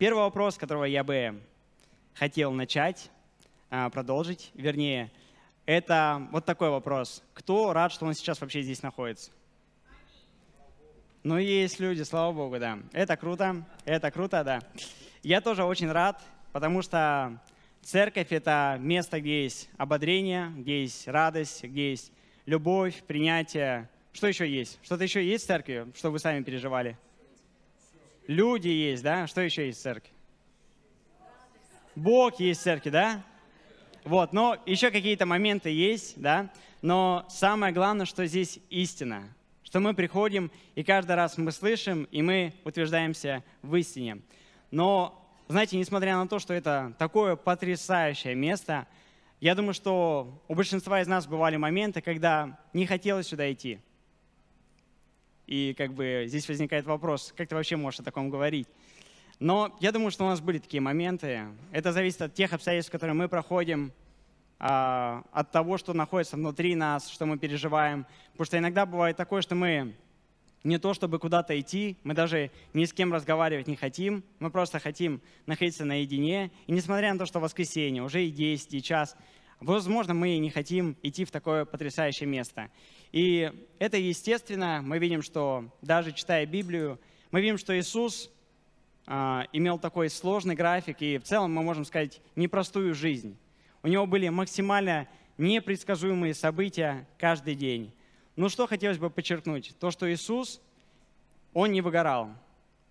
Первый вопрос, которого я бы хотел начать, а, продолжить, вернее, это вот такой вопрос. Кто рад, что он сейчас вообще здесь находится? Ну, есть люди, слава богу, да. Это круто, это круто, да. Я тоже очень рад, потому что церковь — это место, где есть ободрение, где есть радость, где есть любовь, принятие. Что еще есть? Что-то еще есть в церкви, что вы сами переживали? — Люди есть, да? Что еще есть в церкви? Бог есть в церкви, да? Вот, но еще какие-то моменты есть, да? Но самое главное, что здесь истина. Что мы приходим, и каждый раз мы слышим, и мы утверждаемся в истине. Но, знаете, несмотря на то, что это такое потрясающее место, я думаю, что у большинства из нас бывали моменты, когда не хотелось сюда идти – и как бы здесь возникает вопрос, как ты вообще можешь о таком говорить? Но я думаю, что у нас были такие моменты. Это зависит от тех обстоятельств, которые мы проходим, а, от того, что находится внутри нас, что мы переживаем. Потому что иногда бывает такое, что мы не то, чтобы куда-то идти, мы даже ни с кем разговаривать не хотим, мы просто хотим находиться наедине. И несмотря на то, что воскресенье, уже и 10, и час, Возможно, мы не хотим идти в такое потрясающее место. И это естественно. Мы видим, что даже читая Библию, мы видим, что Иисус а, имел такой сложный график и в целом, мы можем сказать, непростую жизнь. У него были максимально непредсказуемые события каждый день. Но что хотелось бы подчеркнуть? То, что Иисус, Он не выгорал.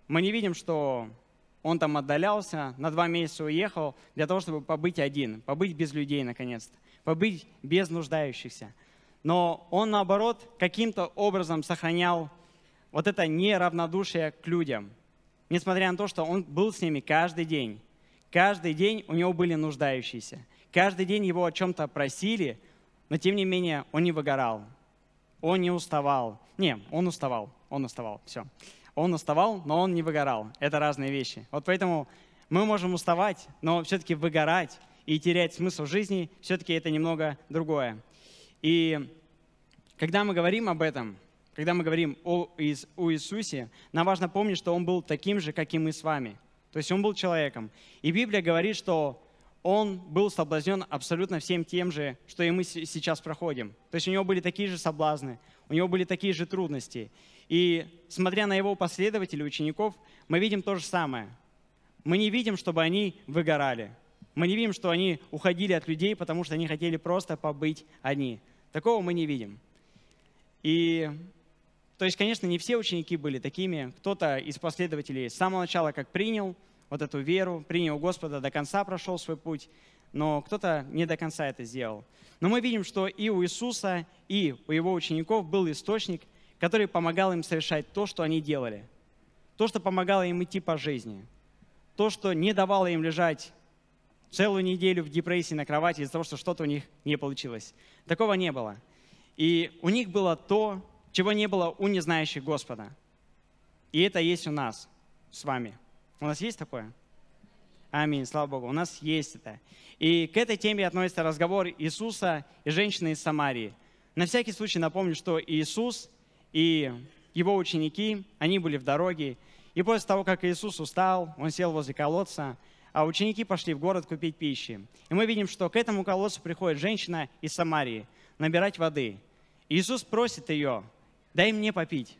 Мы не видим, что он там отдалялся, на два месяца уехал для того, чтобы побыть один, побыть без людей наконец-то, побыть без нуждающихся. Но он, наоборот, каким-то образом сохранял вот это неравнодушие к людям, несмотря на то, что он был с ними каждый день. Каждый день у него были нуждающиеся. Каждый день его о чем-то просили, но тем не менее он не выгорал. Он не уставал. Не, он уставал, он уставал, все. Он уставал, но он не выгорал. Это разные вещи. Вот поэтому мы можем уставать, но все-таки выгорать и терять смысл жизни, все-таки это немного другое. И когда мы говорим об этом, когда мы говорим о, о Иисусе, нам важно помнить, что Он был таким же, как и мы с вами. То есть Он был человеком. И Библия говорит, что Он был соблазнен абсолютно всем тем же, что и мы сейчас проходим. То есть у Него были такие же соблазны, у Него были такие же трудности. И смотря на его последователей, учеников, мы видим то же самое. Мы не видим, чтобы они выгорали. Мы не видим, что они уходили от людей, потому что они хотели просто побыть одни. Такого мы не видим. И, то есть, конечно, не все ученики были такими. Кто-то из последователей с самого начала как принял вот эту веру, принял Господа, до конца прошел свой путь, но кто-то не до конца это сделал. Но мы видим, что и у Иисуса, и у его учеников был источник – который помогал им совершать то, что они делали, то, что помогало им идти по жизни, то, что не давало им лежать целую неделю в депрессии на кровати из-за того, что что-то у них не получилось. Такого не было. И у них было то, чего не было у незнающих Господа. И это есть у нас с вами. У нас есть такое? Аминь, слава Богу, у нас есть это. И к этой теме относится разговор Иисуса и женщины из Самарии. На всякий случай напомню, что Иисус и его ученики, они были в дороге. И после того, как Иисус устал, он сел возле колодца, а ученики пошли в город купить пищи. И мы видим, что к этому колодцу приходит женщина из Самарии набирать воды. И Иисус просит ее, дай мне попить.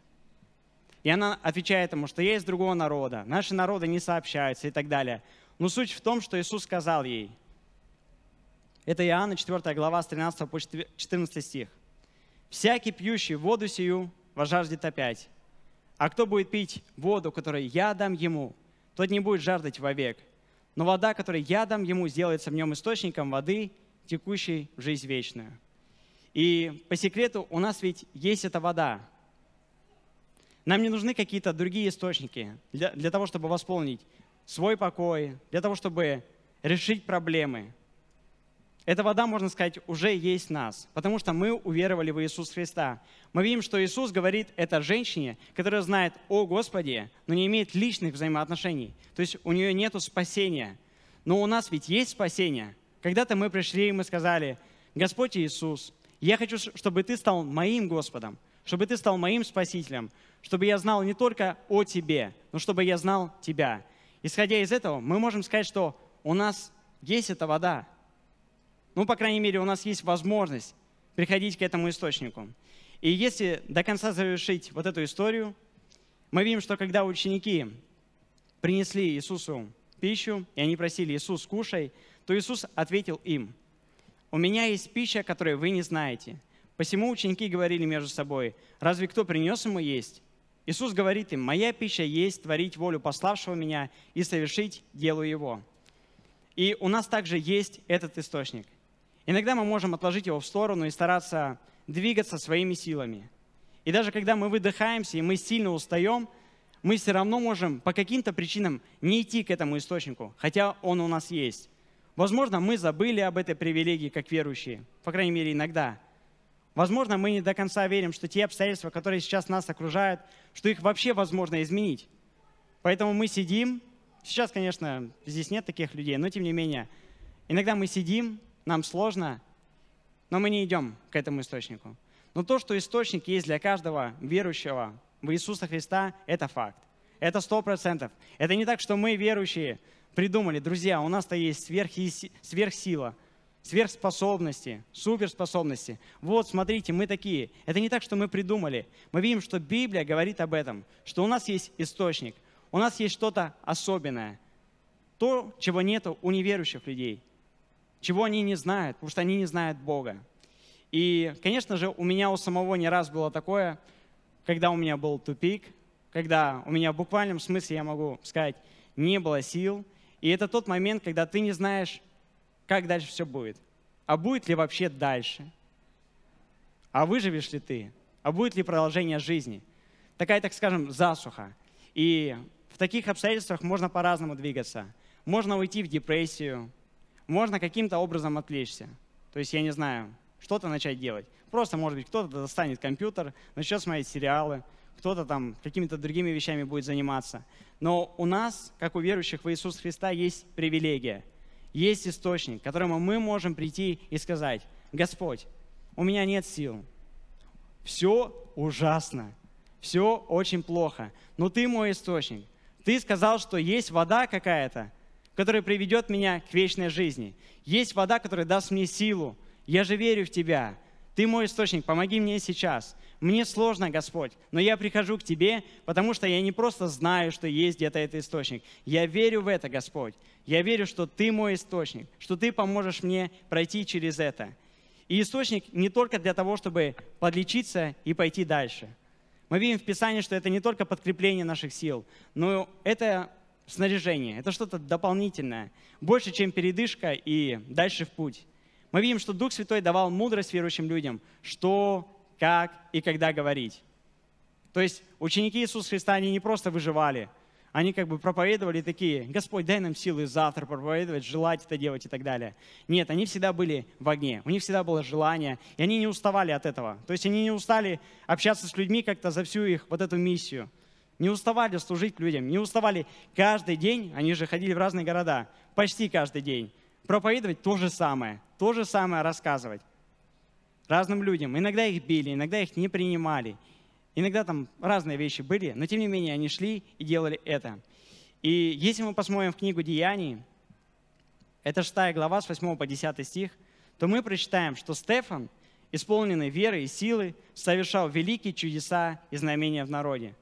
И она отвечает ему, что я из другого народа, наши народы не сообщаются и так далее. Но суть в том, что Иисус сказал ей. Это Иоанна 4 глава с 13 по 14 стих. «Всякий пьющий воду сию возжаждет опять. А кто будет пить воду, которую я дам ему, тот не будет жаждать вовек. Но вода, которую я дам ему, сделается в нем источником воды, текущей в жизнь вечную. И по секрету у нас ведь есть эта вода. Нам не нужны какие-то другие источники для, для того, чтобы восполнить свой покой, для того, чтобы решить проблемы – эта вода, можно сказать, уже есть нас, потому что мы уверовали в Иисуса Христа. Мы видим, что Иисус говорит это женщине, которая знает о Господе, но не имеет личных взаимоотношений. То есть у нее нет спасения. Но у нас ведь есть спасение. Когда-то мы пришли и мы сказали, Господь Иисус, я хочу, чтобы ты стал моим Господом, чтобы ты стал моим Спасителем, чтобы я знал не только о тебе, но чтобы я знал тебя. Исходя из этого, мы можем сказать, что у нас есть эта вода, ну, по крайней мере, у нас есть возможность приходить к этому источнику. И если до конца завершить вот эту историю, мы видим, что когда ученики принесли Иисусу пищу, и они просили Иисус, кушай, то Иисус ответил им, «У меня есть пища, которую вы не знаете». Посему ученики говорили между собой, «Разве кто принес ему есть?» Иисус говорит им, «Моя пища есть творить волю пославшего меня и совершить дело его». И у нас также есть этот источник – Иногда мы можем отложить его в сторону и стараться двигаться своими силами. И даже когда мы выдыхаемся и мы сильно устаем, мы все равно можем по каким-то причинам не идти к этому источнику, хотя он у нас есть. Возможно, мы забыли об этой привилегии как верующие, по крайней мере, иногда. Возможно, мы не до конца верим, что те обстоятельства, которые сейчас нас окружают, что их вообще возможно изменить. Поэтому мы сидим, сейчас, конечно, здесь нет таких людей, но тем не менее, иногда мы сидим, нам сложно, но мы не идем к этому источнику. Но то, что источник есть для каждого верующего в Иисуса Христа, это факт. Это сто процентов. Это не так, что мы, верующие, придумали, друзья, у нас-то есть сверхсила, сверхспособности, суперспособности. Вот, смотрите, мы такие. Это не так, что мы придумали. Мы видим, что Библия говорит об этом, что у нас есть источник, у нас есть что-то особенное, то, чего нет у неверующих людей чего они не знают, потому что они не знают Бога. И, конечно же, у меня у самого не раз было такое, когда у меня был тупик, когда у меня в буквальном смысле, я могу сказать, не было сил. И это тот момент, когда ты не знаешь, как дальше все будет. А будет ли вообще дальше? А выживешь ли ты? А будет ли продолжение жизни? Такая, так скажем, засуха. И в таких обстоятельствах можно по-разному двигаться. Можно уйти в депрессию, можно каким-то образом отвлечься. То есть, я не знаю, что-то начать делать. Просто, может быть, кто-то достанет компьютер, начнет смотреть сериалы, кто-то там какими-то другими вещами будет заниматься. Но у нас, как у верующих в Иисуса Христа, есть привилегия, есть источник, к которому мы можем прийти и сказать, «Господь, у меня нет сил, все ужасно, все очень плохо, но Ты мой источник. Ты сказал, что есть вода какая-то, который приведет меня к вечной жизни. Есть вода, которая даст мне силу. Я же верю в Тебя. Ты мой источник, помоги мне сейчас. Мне сложно, Господь, но я прихожу к Тебе, потому что я не просто знаю, что есть где-то этот источник. Я верю в это, Господь. Я верю, что Ты мой источник, что Ты поможешь мне пройти через это. И источник не только для того, чтобы подлечиться и пойти дальше. Мы видим в Писании, что это не только подкрепление наших сил, но это снаряжение. Это что-то дополнительное, больше, чем передышка и дальше в путь. Мы видим, что Дух Святой давал мудрость верующим людям, что, как и когда говорить. То есть ученики Иисуса Христа, они не просто выживали, они как бы проповедовали такие, Господь, дай нам силы завтра проповедовать, желать это делать и так далее. Нет, они всегда были в огне, у них всегда было желание, и они не уставали от этого. То есть они не устали общаться с людьми как-то за всю их вот эту миссию – не уставали служить людям, не уставали каждый день, они же ходили в разные города, почти каждый день, проповедовать то же самое, то же самое рассказывать разным людям. Иногда их били, иногда их не принимали, иногда там разные вещи были, но тем не менее они шли и делали это. И если мы посмотрим в книгу Деяний, это 6 глава с 8 по 10 стих, то мы прочитаем, что Стефан, исполненный веры и силы, совершал великие чудеса и знамения в народе.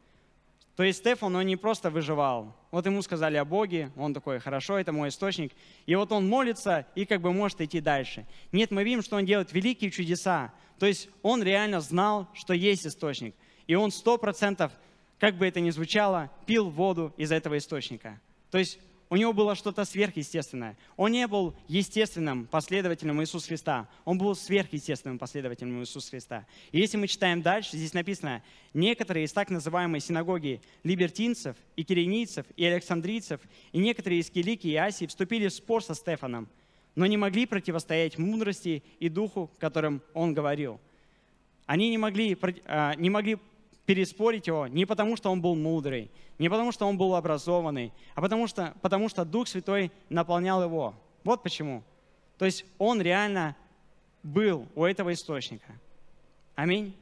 То есть Стефан, он не просто выживал. Вот ему сказали о Боге, он такой, хорошо, это мой источник. И вот он молится и как бы может идти дальше. Нет, мы видим, что он делает великие чудеса. То есть он реально знал, что есть источник. И он сто процентов, как бы это ни звучало, пил воду из этого источника. То есть у него было что-то сверхъестественное. Он не был естественным последователем Иисуса Христа. Он был сверхъестественным последователем Иисуса Христа. И если мы читаем дальше, здесь написано, некоторые из так называемой синагоги либертинцев, и киренийцев, и александрийцев, и некоторые из Килики и Асии вступили в спор со Стефаном, но не могли противостоять мудрости и духу, которым он говорил. Они не могли, а, не могли переспорить его не потому, что он был мудрый, не потому, что он был образованный, а потому что, потому что Дух Святой наполнял его. Вот почему. То есть он реально был у этого источника. Аминь.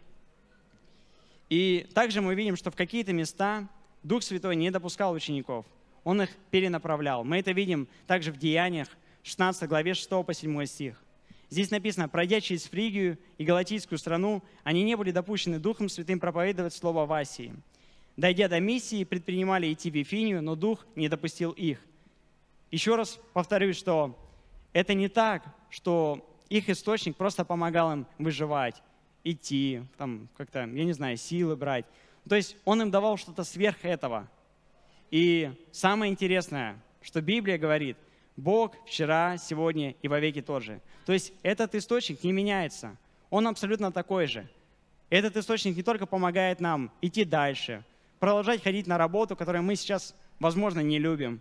И также мы видим, что в какие-то места Дух Святой не допускал учеников. Он их перенаправлял. Мы это видим также в Деяниях, 16 главе 6 по 7 стих. Здесь написано, пройдя через Фригию и Галатийскую страну, они не были допущены Духом Святым проповедовать слово в Асии. Дойдя до миссии, предпринимали идти в Ефинию, но Дух не допустил их. Еще раз повторюсь, что это не так, что их источник просто помогал им выживать, идти, там как-то, я не знаю, силы брать. То есть он им давал что-то сверх этого. И самое интересное, что Библия говорит – Бог вчера, сегодня и вовеки тот же. То есть этот источник не меняется. Он абсолютно такой же. Этот источник не только помогает нам идти дальше, продолжать ходить на работу, которую мы сейчас, возможно, не любим,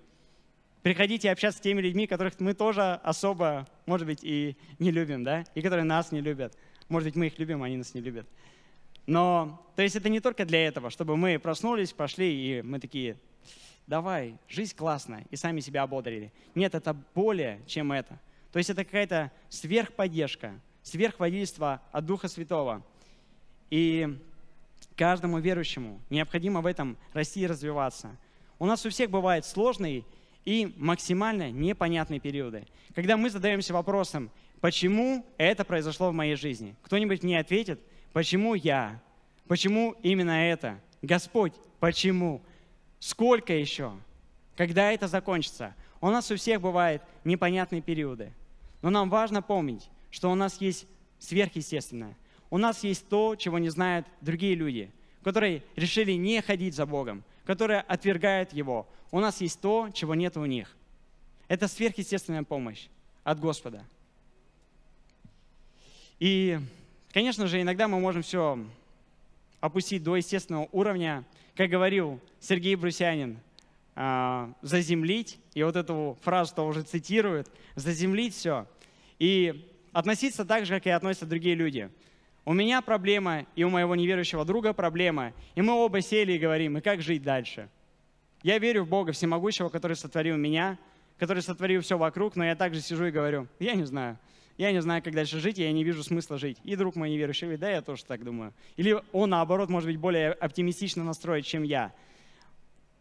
приходить и общаться с теми людьми, которых мы тоже особо, может быть, и не любим, да, и которые нас не любят. Может быть, мы их любим, а они нас не любят. Но, то есть это не только для этого, чтобы мы проснулись, пошли, и мы такие, давай, жизнь классная, и сами себя ободрили. Нет, это более, чем это. То есть это какая-то сверхподдержка, сверхводительство от Духа Святого. И каждому верующему необходимо в этом расти и развиваться. У нас у всех бывают сложные и максимально непонятные периоды, когда мы задаемся вопросом, почему это произошло в моей жизни. Кто-нибудь мне ответит – Почему я? Почему именно это? Господь, почему? Сколько еще? Когда это закончится? У нас у всех бывают непонятные периоды. Но нам важно помнить, что у нас есть сверхъестественное. У нас есть то, чего не знают другие люди, которые решили не ходить за Богом, которые отвергают Его. У нас есть то, чего нет у них. Это сверхъестественная помощь от Господа. И Конечно же, иногда мы можем все опустить до естественного уровня, как говорил Сергей Брусянин, а, заземлить, и вот эту фразу-то уже цитируют, заземлить все. И относиться так же, как и относятся другие люди. У меня проблема, и у моего неверующего друга проблема, и мы оба сели и говорим, и как жить дальше? Я верю в Бога Всемогущего, который сотворил меня, который сотворил все вокруг, но я также сижу и говорю, я не знаю, я не знаю, как дальше жить, я не вижу смысла жить. И друг мой неверующий говорит, да, я тоже так думаю. Или он, наоборот, может быть, более оптимистично настроен, чем я.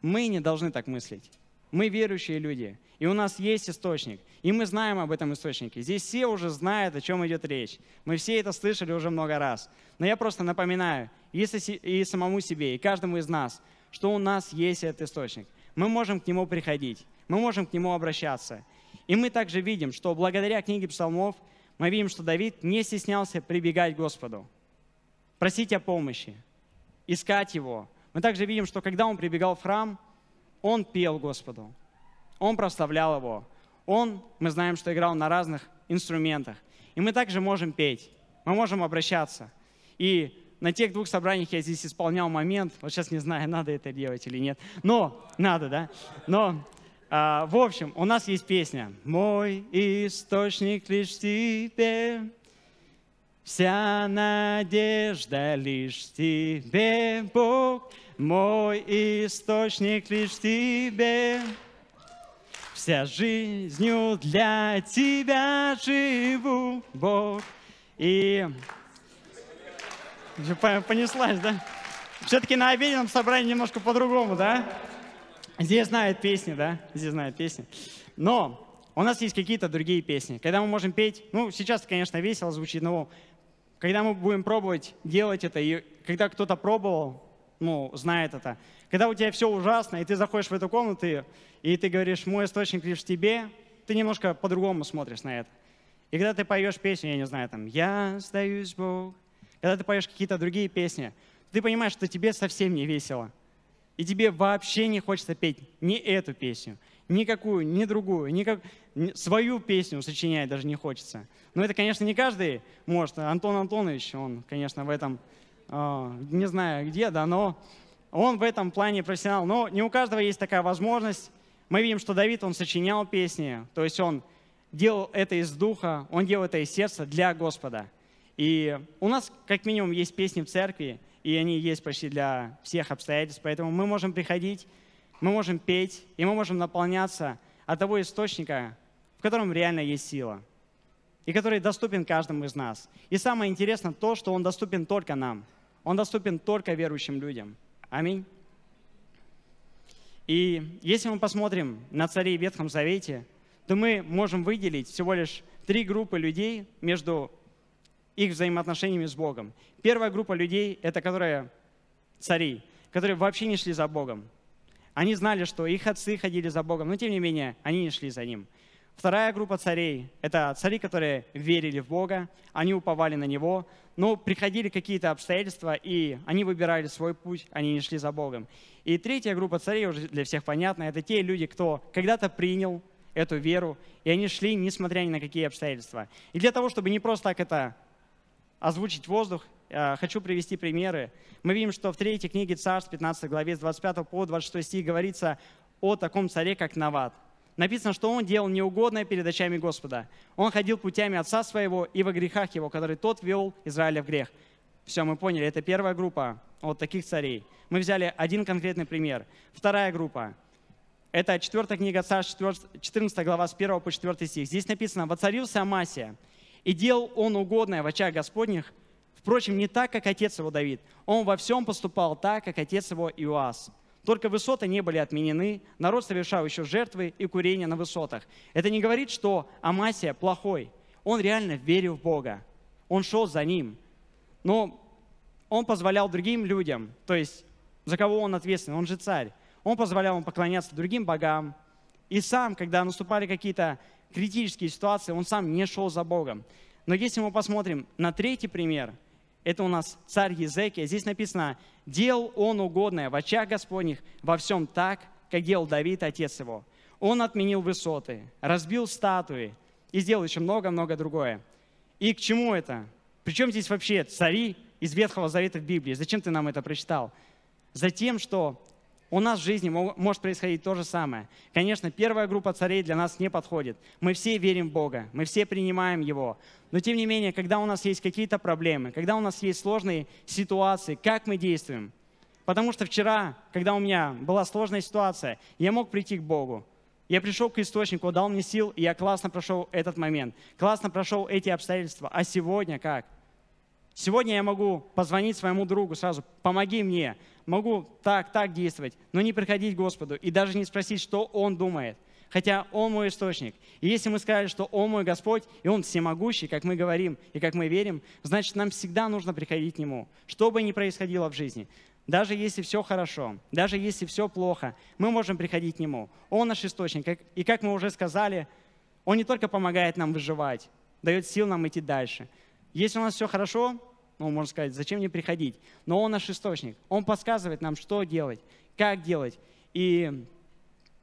Мы не должны так мыслить. Мы верующие люди, и у нас есть источник, и мы знаем об этом источнике. Здесь все уже знают, о чем идет речь. Мы все это слышали уже много раз. Но я просто напоминаю и самому себе, и каждому из нас, что у нас есть этот источник. Мы можем к нему приходить, мы можем к нему обращаться. И мы также видим, что благодаря книге псалмов мы видим, что Давид не стеснялся прибегать к Господу, просить о помощи, искать Его. Мы также видим, что когда он прибегал в храм, он пел Господу, он прославлял Его, он, мы знаем, что играл на разных инструментах. И мы также можем петь, мы можем обращаться. И на тех двух собраниях я здесь исполнял момент, вот сейчас не знаю, надо это делать или нет, но надо, да? Но а, в общем, у нас есть песня. Мой источник лишь в тебе, вся надежда лишь в тебе, Бог. Мой источник лишь в тебе, вся жизнью для тебя живу, Бог. И понеслась, да? Все-таки на обеденном собрании немножко по-другому, да? Здесь знают песни, да? Здесь знают песни. Но у нас есть какие-то другие песни. Когда мы можем петь, ну, сейчас, конечно, весело звучит, но когда мы будем пробовать делать это, и когда кто-то пробовал, ну, знает это. Когда у тебя все ужасно, и ты заходишь в эту комнату, и ты говоришь, мой источник лишь в тебе, ты немножко по-другому смотришь на это. И когда ты поешь песню, я не знаю, там, «Я сдаюсь, Бог», когда ты поешь какие-то другие песни, ты понимаешь, что тебе совсем не весело и тебе вообще не хочется петь ни эту песню, никакую, ни другую, никак... свою песню сочинять даже не хочется. Но это, конечно, не каждый может. Антон Антонович, он, конечно, в этом, э, не знаю где, да, но он в этом плане профессионал. Но не у каждого есть такая возможность. Мы видим, что Давид, он сочинял песни, то есть он делал это из духа, он делал это из сердца для Господа. И у нас, как минимум, есть песни в церкви, и они есть почти для всех обстоятельств. Поэтому мы можем приходить, мы можем петь, и мы можем наполняться от того источника, в котором реально есть сила, и который доступен каждому из нас. И самое интересное то, что он доступен только нам. Он доступен только верующим людям. Аминь. И если мы посмотрим на царей в Ветхом Завете, то мы можем выделить всего лишь три группы людей между их взаимоотношениями с Богом. Первая группа людей — это которые цари, которые вообще не шли за Богом. Они знали, что их отцы ходили за Богом, но тем не менее они не шли за Ним. Вторая группа царей — это цари, которые верили в Бога, они уповали на Него, но приходили какие-то обстоятельства, и они выбирали свой путь, они не шли за Богом. И третья группа царей, уже для всех понятно, это те люди, кто когда-то принял эту веру, и они шли, несмотря ни на какие обстоятельства. И для того, чтобы не просто так это озвучить воздух, э, хочу привести примеры. Мы видим, что в третьей книге Царств, 15 главе, с 25 по 26 стих говорится о таком царе, как Нават. Написано, что он делал неугодное перед очами Господа. Он ходил путями отца своего и во грехах его, который тот вел Израиля в грех. Все, мы поняли, это первая группа вот таких царей. Мы взяли один конкретный пример. Вторая группа. Это 4 книга Царств, 14 глава с 1 по 4 стих. Здесь написано «Воцарился Амасия, и делал он угодное в очах Господних, впрочем, не так, как отец его Давид. Он во всем поступал так, как отец его Иоас. Только высоты не были отменены, народ совершал еще жертвы и курение на высотах. Это не говорит, что Амасия плохой. Он реально верил в Бога. Он шел за ним. Но он позволял другим людям, то есть за кого он ответственен, он же царь, он позволял им поклоняться другим богам. И сам, когда наступали какие-то критические ситуации он сам не шел за Богом. Но если мы посмотрим на третий пример, это у нас царь Езекия. Здесь написано, «Делал он угодное в очах Господних во всем так, как делал Давид, отец его. Он отменил высоты, разбил статуи и сделал еще много-много другое». И к чему это? Причем здесь вообще цари из Ветхого Завета в Библии? Зачем ты нам это прочитал? Затем, что у нас в жизни может происходить то же самое. Конечно, первая группа царей для нас не подходит. Мы все верим в Бога, мы все принимаем Его. Но тем не менее, когда у нас есть какие-то проблемы, когда у нас есть сложные ситуации, как мы действуем? Потому что вчера, когда у меня была сложная ситуация, я мог прийти к Богу. Я пришел к источнику, дал мне сил, и я классно прошел этот момент, классно прошел эти обстоятельства. А сегодня как? Сегодня я могу позвонить своему другу сразу, помоги мне. Могу так, так действовать, но не приходить к Господу и даже не спросить, что Он думает. Хотя Он мой источник. И если мы сказали, что Он мой Господь, и Он всемогущий, как мы говорим и как мы верим, значит, нам всегда нужно приходить к Нему, что бы ни происходило в жизни. Даже если все хорошо, даже если все плохо, мы можем приходить к Нему. Он наш источник. И как мы уже сказали, Он не только помогает нам выживать, дает сил нам идти дальше – если у нас все хорошо, ну, можно сказать, зачем мне приходить? Но Он наш источник. Он подсказывает нам, что делать, как делать. И,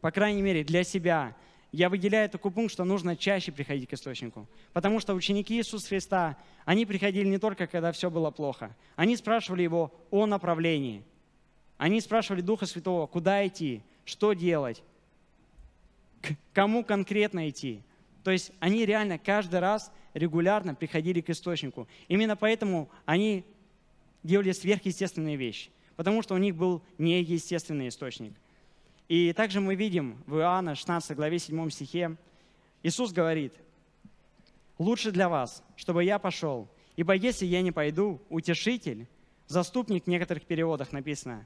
по крайней мере, для себя я выделяю такой пункт, что нужно чаще приходить к источнику. Потому что ученики Иисуса Христа, они приходили не только, когда все было плохо. Они спрашивали Его о направлении. Они спрашивали Духа Святого, куда идти, что делать, к кому конкретно идти. То есть они реально каждый раз регулярно приходили к источнику. Именно поэтому они делали сверхъестественные вещи, потому что у них был неестественный источник. И также мы видим в Иоанна 16 главе 7 стихе, Иисус говорит, «Лучше для вас, чтобы я пошел, ибо если я не пойду, утешитель, заступник в некоторых переводах написано,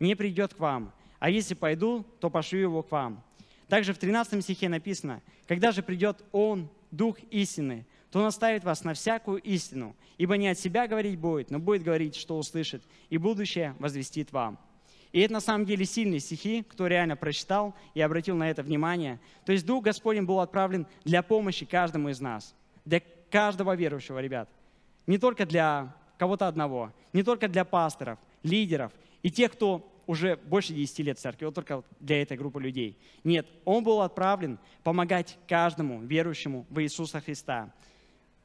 не придет к вам, а если пойду, то пошлю его к вам». Также в 13 стихе написано, «Когда же придет Он, Дух истины, то Он оставит вас на всякую истину, ибо не от себя говорить будет, но будет говорить, что услышит, и будущее возвестит вам». И это на самом деле сильные стихи, кто реально прочитал и обратил на это внимание. То есть Дух Господень был отправлен для помощи каждому из нас, для каждого верующего, ребят. Не только для кого-то одного, не только для пасторов, лидеров и тех, кто уже больше 10 лет в церкви, вот только для этой группы людей. Нет, он был отправлен помогать каждому верующему в Иисуса Христа.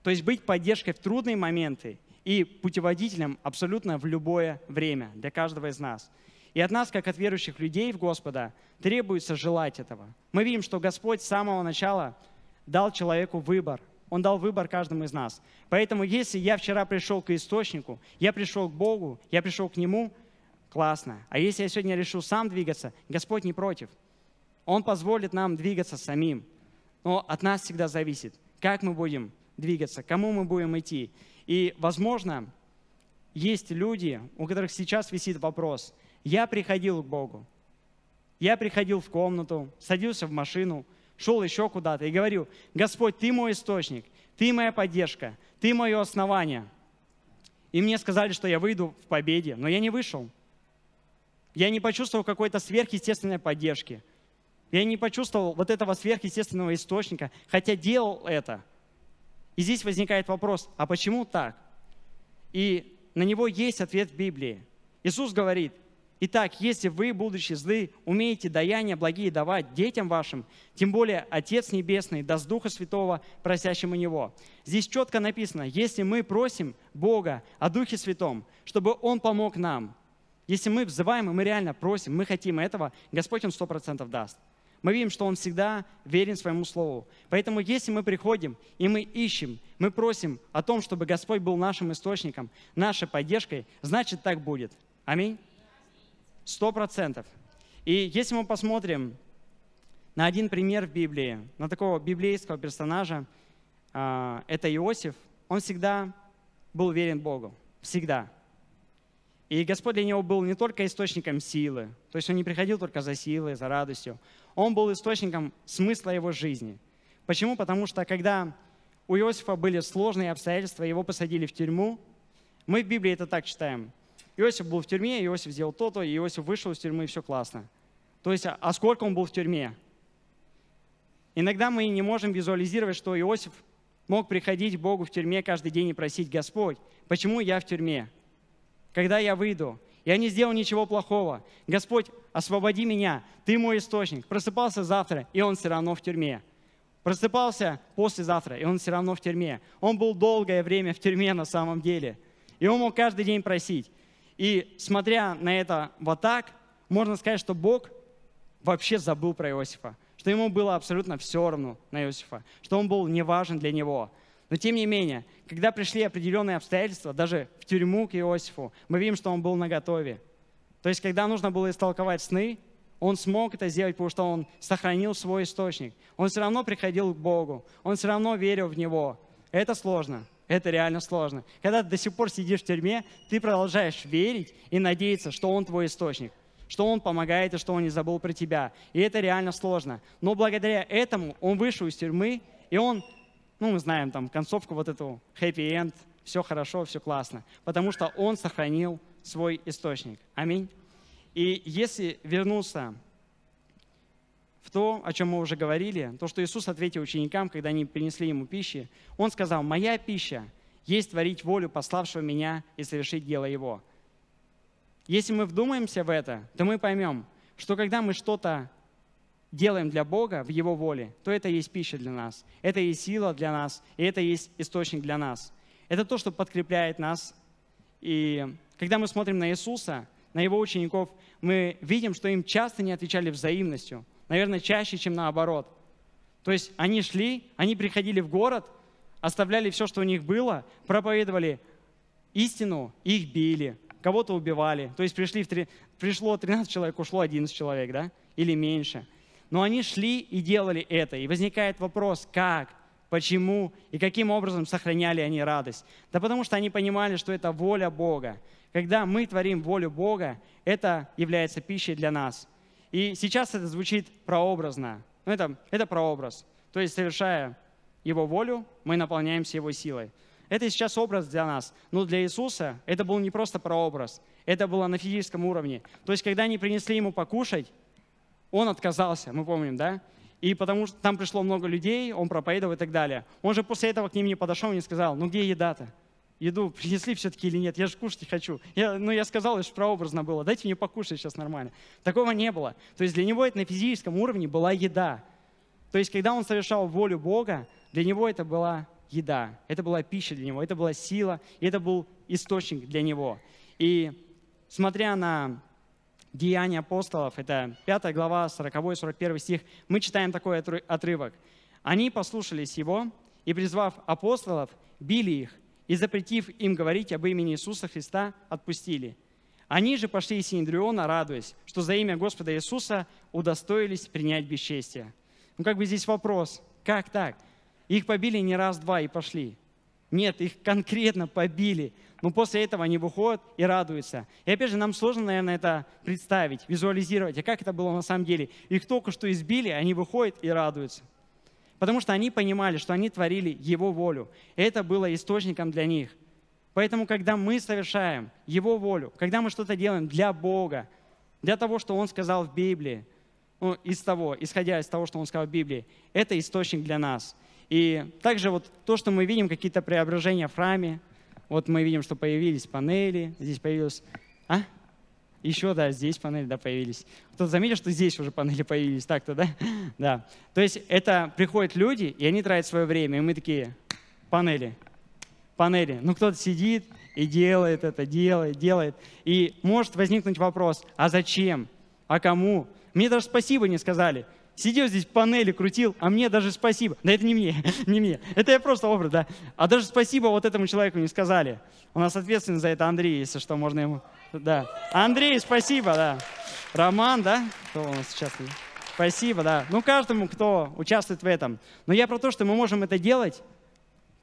То есть быть поддержкой в трудные моменты и путеводителем абсолютно в любое время для каждого из нас. И от нас, как от верующих людей в Господа, требуется желать этого. Мы видим, что Господь с самого начала дал человеку выбор. Он дал выбор каждому из нас. Поэтому если я вчера пришел к источнику, я пришел к Богу, я пришел к Нему, классно. А если я сегодня решил сам двигаться, Господь не против. Он позволит нам двигаться самим. Но от нас всегда зависит, как мы будем двигаться, кому мы будем идти. И, возможно, есть люди, у которых сейчас висит вопрос. Я приходил к Богу. Я приходил в комнату, садился в машину, шел еще куда-то и говорю: Господь, Ты мой источник, Ты моя поддержка, Ты мое основание. И мне сказали, что я выйду в победе, но я не вышел. Я не почувствовал какой-то сверхъестественной поддержки. Я не почувствовал вот этого сверхъестественного источника, хотя делал это – и здесь возникает вопрос, а почему так? И на него есть ответ в Библии. Иисус говорит, Итак, если вы, будучи злы, умеете даяния благие давать детям вашим, тем более Отец Небесный даст Духа Святого, просящему Него. Здесь четко написано, если мы просим Бога о Духе Святом, чтобы Он помог нам, если мы взываем, и мы реально просим, мы хотим этого, Господь Он сто процентов даст. Мы видим, что Он всегда верен своему Слову. Поэтому если мы приходим и мы ищем, мы просим о том, чтобы Господь был нашим источником, нашей поддержкой, значит так будет. Аминь. Сто процентов. И если мы посмотрим на один пример в Библии, на такого библейского персонажа, а, это Иосиф, он всегда был верен Богу. Всегда. И Господь для него был не только источником силы, то есть он не приходил только за силой, за радостью. Он был источником смысла его жизни. Почему? Потому что когда у Иосифа были сложные обстоятельства, его посадили в тюрьму, мы в Библии это так читаем. Иосиф был в тюрьме, Иосиф сделал то-то, Иосиф вышел из тюрьмы, и все классно. То есть, а, а сколько он был в тюрьме? Иногда мы не можем визуализировать, что Иосиф мог приходить к Богу в тюрьме каждый день и просить, «Господь, почему я в тюрьме?» когда я выйду. Я не сделал ничего плохого. Господь, освободи меня, Ты мой источник. Просыпался завтра, и он все равно в тюрьме. Просыпался послезавтра, и он все равно в тюрьме. Он был долгое время в тюрьме на самом деле. И он мог каждый день просить. И смотря на это вот так, можно сказать, что Бог вообще забыл про Иосифа, что ему было абсолютно все равно на Иосифа, что он был не важен для него. Но тем не менее, когда пришли определенные обстоятельства, даже в тюрьму к Иосифу, мы видим, что он был наготове. То есть, когда нужно было истолковать сны, он смог это сделать, потому что он сохранил свой источник. Он все равно приходил к Богу, он все равно верил в Него. Это сложно, это реально сложно. Когда ты до сих пор сидишь в тюрьме, ты продолжаешь верить и надеяться, что Он твой источник что Он помогает и что Он не забыл про тебя. И это реально сложно. Но благодаря этому он вышел из тюрьмы, и он ну, мы знаем там концовку вот эту, happy end, все хорошо, все классно. Потому что он сохранил свой источник. Аминь. И если вернуться в то, о чем мы уже говорили, то, что Иисус ответил ученикам, когда они принесли ему пищи, он сказал, «Моя пища есть творить волю пославшего меня и совершить дело его». Если мы вдумаемся в это, то мы поймем, что когда мы что-то делаем для Бога в Его воле, то это и есть пища для нас, это и есть сила для нас, и это и есть источник для нас. Это то, что подкрепляет нас. И когда мы смотрим на Иисуса, на Его учеников, мы видим, что им часто не отвечали взаимностью, наверное, чаще, чем наоборот. То есть они шли, они приходили в город, оставляли все, что у них было, проповедовали истину, их били, кого-то убивали. То есть пришли в три... пришло 13 человек, ушло 11 человек, да? Или меньше – но они шли и делали это. И возникает вопрос, как, почему и каким образом сохраняли они радость. Да потому что они понимали, что это воля Бога. Когда мы творим волю Бога, это является пищей для нас. И сейчас это звучит прообразно. Но ну, это, это прообраз. То есть, совершая Его волю, мы наполняемся Его силой. Это сейчас образ для нас. Но для Иисуса это был не просто прообраз. Это было на физическом уровне. То есть, когда они принесли Ему покушать, он отказался, мы помним, да? И потому что там пришло много людей, он проповедовал и так далее. Он же после этого к ним не подошел и не сказал, ну где еда-то? Еду принесли все-таки или нет? Я же кушать не хочу. Я, ну, я сказал, это же прообразно было. Дайте мне покушать сейчас нормально. Такого не было. То есть для него это на физическом уровне была еда. То есть когда он совершал волю Бога, для него это была еда. Это была пища для него, это была сила, и это был источник для него. И смотря на Деяния апостолов, это 5 глава, 40-41 стих, мы читаем такой отрывок. «Они послушались его, и, призвав апостолов, били их, и, запретив им говорить об имени Иисуса Христа, отпустили. Они же пошли из Синдриона, радуясь, что за имя Господа Иисуса удостоились принять бесчестие». Ну как бы здесь вопрос, как так? Их побили не раз-два и пошли. Нет, их конкретно побили. Но после этого они выходят и радуются. И опять же, нам сложно, наверное, это представить, визуализировать. А как это было на самом деле? Их только что избили, они выходят и радуются. Потому что они понимали, что они творили Его волю. это было источником для них. Поэтому, когда мы совершаем Его волю, когда мы что-то делаем для Бога, для того, что Он сказал в Библии, ну, из того, исходя из того, что Он сказал в Библии, это источник для нас. И также вот то, что мы видим, какие-то преображения в храме. Вот мы видим, что появились панели, здесь появилась... А? Еще, да, здесь панели, да, появились. Кто-то заметил, что здесь уже панели появились, так-то, да? Да. То есть это приходят люди, и они тратят свое время, и мы такие, панели, панели. Ну, кто-то сидит и делает это, делает, делает. И может возникнуть вопрос, а зачем? А кому? Мне даже спасибо не сказали. Сидел здесь панели, крутил, а мне даже спасибо. Да это не мне, не мне. Это я просто образ, да. А даже спасибо вот этому человеку не сказали. У нас ответственность за это Андрей, если что, можно ему... Да. Андрей, спасибо, да. Роман, да? Кто у нас сейчас? Спасибо, да. Ну, каждому, кто участвует в этом. Но я про то, что мы можем это делать.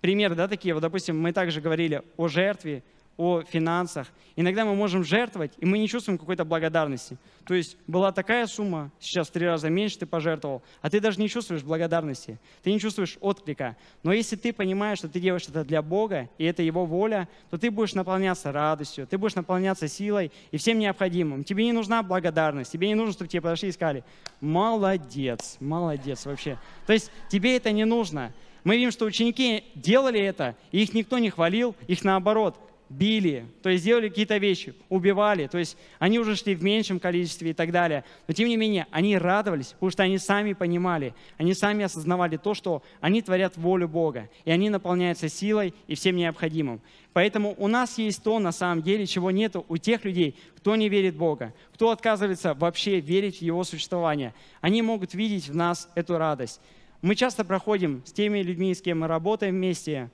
Примеры, да, такие. Вот, допустим, мы также говорили о жертве, о финансах. Иногда мы можем жертвовать, и мы не чувствуем какой-то благодарности. То есть была такая сумма, сейчас в три раза меньше ты пожертвовал, а ты даже не чувствуешь благодарности, ты не чувствуешь отклика. Но если ты понимаешь, что ты делаешь это для Бога, и это Его воля, то ты будешь наполняться радостью, ты будешь наполняться силой и всем необходимым. Тебе не нужна благодарность, тебе не нужно, чтобы тебе подошли и сказали, молодец, молодец вообще. То есть тебе это не нужно. Мы видим, что ученики делали это, и их никто не хвалил, их наоборот – били, то есть делали какие-то вещи, убивали, то есть они уже шли в меньшем количестве и так далее. Но тем не менее, они радовались, потому что они сами понимали, они сами осознавали то, что они творят волю Бога, и они наполняются силой и всем необходимым. Поэтому у нас есть то, на самом деле, чего нет у тех людей, кто не верит в Бога, кто отказывается вообще верить в Его существование. Они могут видеть в нас эту радость. Мы часто проходим с теми людьми, с кем мы работаем вместе,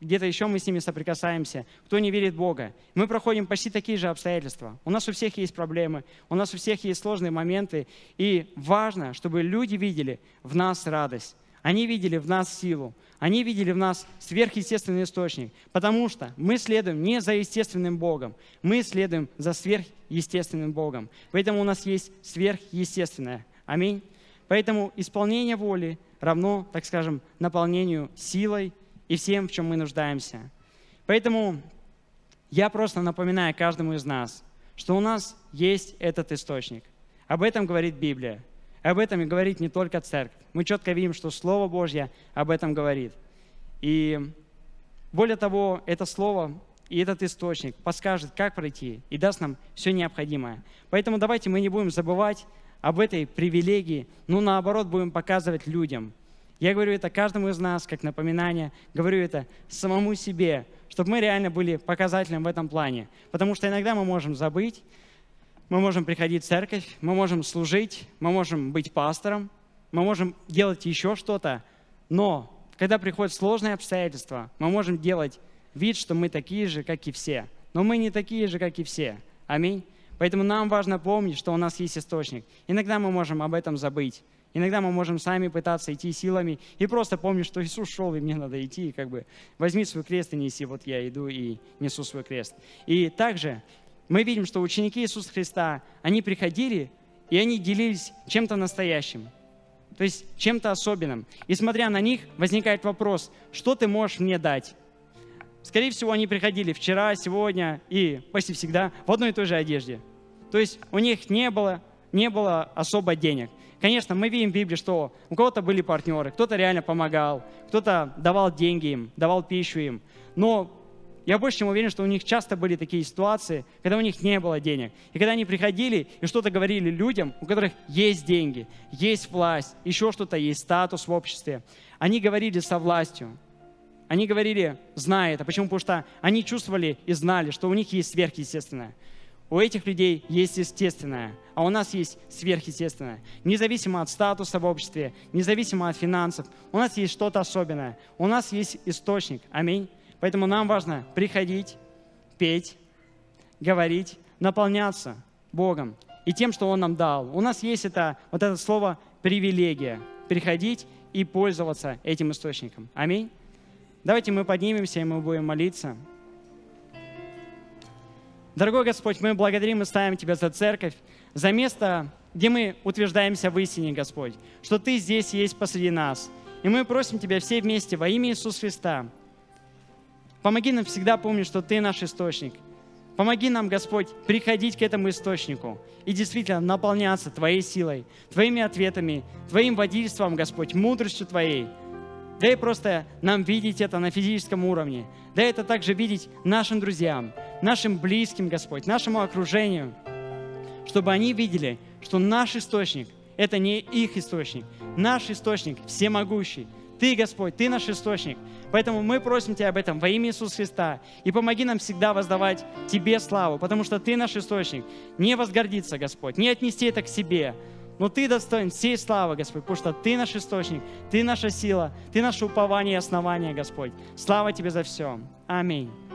где-то еще мы с ними соприкасаемся, кто не верит в Бога. Мы проходим почти такие же обстоятельства. У нас у всех есть проблемы, у нас у всех есть сложные моменты. И важно, чтобы люди видели в нас радость. Они видели в нас силу, они видели в нас сверхъестественный источник, потому что мы следуем не за естественным Богом, мы следуем за сверхъестественным Богом. Поэтому у нас есть сверхъестественное. Аминь. Поэтому исполнение воли равно, так скажем, наполнению силой, и всем, в чем мы нуждаемся. Поэтому я просто напоминаю каждому из нас, что у нас есть этот источник. Об этом говорит Библия. Об этом и говорит не только церковь. Мы четко видим, что Слово Божье об этом говорит. И более того, это Слово и этот источник подскажет, как пройти, и даст нам все необходимое. Поэтому давайте мы не будем забывать об этой привилегии, но наоборот будем показывать людям – я говорю это каждому из нас, как напоминание. Говорю это самому себе, чтобы мы реально были показателем в этом плане. Потому что иногда мы можем забыть, мы можем приходить в церковь, мы можем служить, мы можем быть пастором, мы можем делать еще что-то, но когда приходят сложные обстоятельства, мы можем делать вид, что мы такие же, как и все. Но мы не такие же, как и все. Аминь. Поэтому нам важно помнить, что у нас есть источник. Иногда мы можем об этом забыть. Иногда мы можем сами пытаться идти силами и просто помнить, что Иисус шел, и мне надо идти, и как бы возьми свой крест и неси, вот я иду и несу свой крест. И также мы видим, что ученики Иисуса Христа, они приходили, и они делились чем-то настоящим, то есть чем-то особенным. И смотря на них, возникает вопрос, что ты можешь мне дать? Скорее всего, они приходили вчера, сегодня и почти всегда в одной и той же одежде. То есть у них не было, не было особо денег. Конечно, мы видим в Библии, что у кого-то были партнеры, кто-то реально помогал, кто-то давал деньги им, давал пищу им. Но я больше чем уверен, что у них часто были такие ситуации, когда у них не было денег. И когда они приходили и что-то говорили людям, у которых есть деньги, есть власть, еще что-то есть, статус в обществе. Они говорили со властью. Они говорили, зная это. Почему? Потому что они чувствовали и знали, что у них есть сверхъестественное. У этих людей есть естественное, а у нас есть сверхъестественное. Независимо от статуса в обществе, независимо от финансов, у нас есть что-то особенное. У нас есть источник. Аминь. Поэтому нам важно приходить, петь, говорить, наполняться Богом и тем, что Он нам дал. У нас есть это, вот это слово «привилегия» — приходить и пользоваться этим источником. Аминь. Давайте мы поднимемся, и мы будем молиться. Дорогой Господь, мы благодарим и ставим Тебя за церковь, за место, где мы утверждаемся в истине, Господь, что Ты здесь есть посреди нас. И мы просим Тебя все вместе во имя Иисуса Христа. Помоги нам всегда помнить, что Ты наш источник. Помоги нам, Господь, приходить к этому источнику и действительно наполняться Твоей силой, Твоими ответами, Твоим водительством, Господь, мудростью Твоей – Дай просто нам видеть это на физическом уровне. Дай это также видеть нашим друзьям, нашим близким, Господь, нашему окружению, чтобы они видели, что наш источник – это не их источник. Наш источник – всемогущий. Ты, Господь, Ты наш источник. Поэтому мы просим Тебя об этом во имя Иисуса Христа. И помоги нам всегда воздавать Тебе славу, потому что Ты наш источник. Не возгордиться, Господь, не отнести это к себе, но Ты достоин всей славы, Господь, потому что Ты наш источник, Ты наша сила, Ты наше упование и основание, Господь. Слава Тебе за все. Аминь.